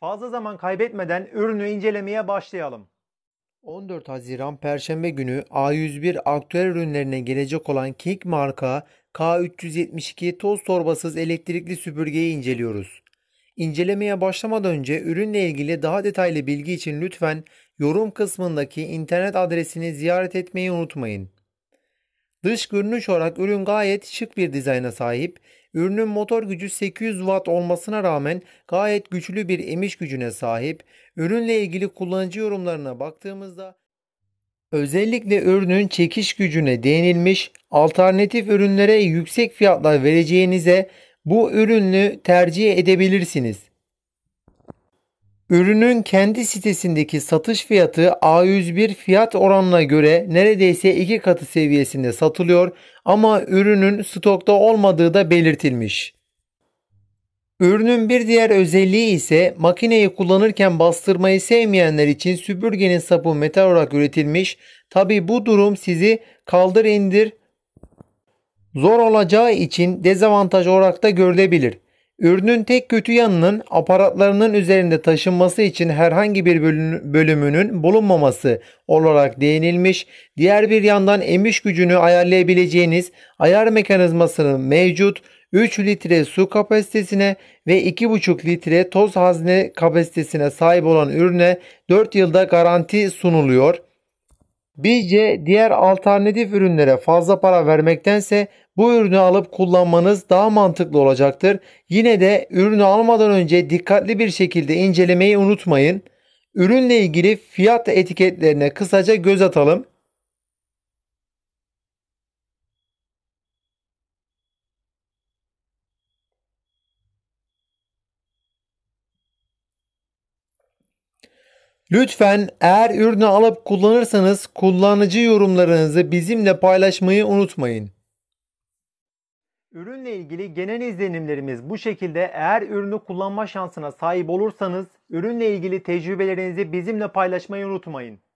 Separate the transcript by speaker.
Speaker 1: Fazla zaman kaybetmeden ürünü incelemeye başlayalım.
Speaker 2: 14 Haziran Perşembe günü A101 aktüel ürünlerine gelecek olan King marka K372 toz torbasız elektrikli süpürgeyi inceliyoruz. İncelemeye başlamadan önce ürünle ilgili daha detaylı bilgi için lütfen yorum kısmındaki internet adresini ziyaret etmeyi unutmayın. Dış görünüş olarak ürün gayet şık bir dizayna sahip. Ürünün motor gücü 800 watt olmasına rağmen gayet güçlü bir emiş gücüne sahip. Ürünle ilgili kullanıcı yorumlarına baktığımızda özellikle ürünün çekiş gücüne değinilmiş alternatif ürünlere yüksek fiyatlar vereceğinize bu ürünü tercih edebilirsiniz. Ürünün kendi sitesindeki satış fiyatı A101 fiyat oranına göre neredeyse iki katı seviyesinde satılıyor ama ürünün stokta olmadığı da belirtilmiş. Ürünün bir diğer özelliği ise makineyi kullanırken bastırmayı sevmeyenler için süpürgenin sapı metal olarak üretilmiş. Tabi bu durum sizi kaldır indir zor olacağı için dezavantaj olarak da görülebilir. Ürünün tek kötü yanının aparatlarının üzerinde taşınması için herhangi bir bölümünün bulunmaması olarak değinilmiş. Diğer bir yandan emiş gücünü ayarlayabileceğiniz ayar mekanizmasının mevcut 3 litre su kapasitesine ve 2,5 litre toz hazne kapasitesine sahip olan ürüne 4 yılda garanti sunuluyor. Bizce diğer alternatif ürünlere fazla para vermektense bu ürünü alıp kullanmanız daha mantıklı olacaktır. Yine de ürünü almadan önce dikkatli bir şekilde incelemeyi unutmayın. Ürünle ilgili fiyat etiketlerine kısaca göz atalım. Lütfen eğer ürünü alıp kullanırsanız kullanıcı yorumlarınızı bizimle paylaşmayı unutmayın.
Speaker 1: Ürünle ilgili genel izlenimlerimiz bu şekilde. Eğer ürünü kullanma şansına sahip olursanız ürünle ilgili tecrübelerinizi bizimle paylaşmayı unutmayın.